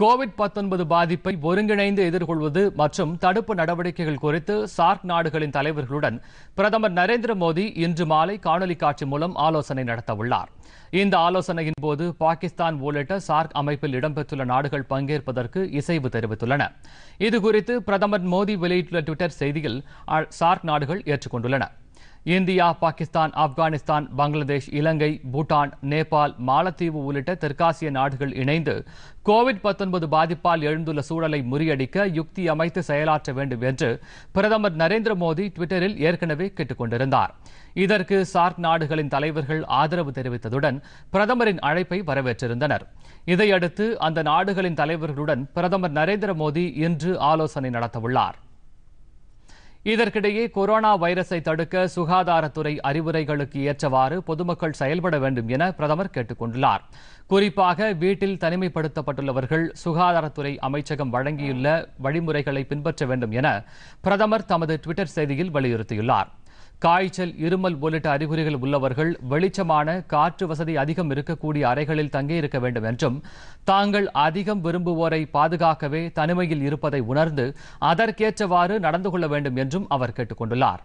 Covid பத்தொன்பது பாதிப்பை ஒருங்கிணைந்து எதிர்கொள்வது மற்றும் தடுப்பு நடவடிக்கைகள் குறித்து சார்க் நாடுகளின் தலைவர்களுடன் பிரதமர் நரேந்திர மோடி இன்று மாலை காணொலி காட்சி மூலம் ஆலோசனை நடத்தவுள்ளார் இந்த ஆலோசனையின் போது பாகிஸ்தான் உள்ளிட்ட சார்க் அமைப்பில் இடம்பெற்றுள்ள நாடுகள் பங்கேற்பதற்கு இசைவு தெரிவித்துள்ளன இதுகுறித்து பிரதமர் மோடி வெளியிட்டுள்ள டுவிட்டர் செய்தியில் சார்க் நாடுகள் ஏற்றுக்கொண்டுள்ளன இந்தியா பாகிஸ்தான் ஆப்கானிஸ்தான் பங்களாதேஷ் இலங்கை பூட்டான் நேபாள் மாலத்தீவு உள்ளிட்ட தெற்காசிய நாடுகள் இணைந்து கோவிட் பாதிப்பால் எழுந்துள்ள சூழலை முறியடிக்க யுக்தி அமைத்து செயலாற்ற வேண்டும் என்று பிரதமர் நரேந்திர மோடி டுவிட்டரில் ஏற்கனவே கேட்டுக் கொண்டிருந்தார் இதற்கு சார்க் நாடுகளின் தலைவர்கள் ஆதரவு தெரிவித்ததுடன் பிரதமரின் அழைப்பை வரவேற்றிருந்தனர் இதையடுத்து அந்த நாடுகளின் தலைவர்களுடன் பிரதமர் நரேந்திர மோடி இன்று ஆலோசனை நடத்தவுள்ளார் இதற்கிடையே கொரோனா வைரஸை தடுக்க சுகாதாரத்துறை அறிவுரைகளுக்கு ஏற்றவாறு பொதுமக்கள் செயல்பட வேண்டும் என பிரதமர் கேட்டுக் கொண்டுள்ளார் குறிப்பாக வீட்டில் தனிமைப்படுத்தப்பட்டுள்ளவர்கள் சுகாதாரத்துறை அமைச்சகம் வழங்கியுள்ள வழிமுறைகளை பின்பற்ற வேண்டும் என பிரதமர் தமது டுவிட்டர் செய்தியில் வலியுறுத்தியுள்ளார் காய்ச்சல் இருமல் உள்ளிட்ட அறிகுறிகள் உள்ளவர்கள் வெளிச்சமான காற்று வசதி அதிகம் இருக்கக்கூடிய அறைகளில் தங்கியிருக்க வேண்டும் என்றும் தாங்கள் அதிகம் விரும்புவோரை பாதுகாக்கவே தனிமையில் இருப்பதை உணர்ந்து அதற்கேற்றவாறு நடந்து கொள்ள வேண்டும் என்றும் அவர் கேட்டுக் கொண்டுள்ளார்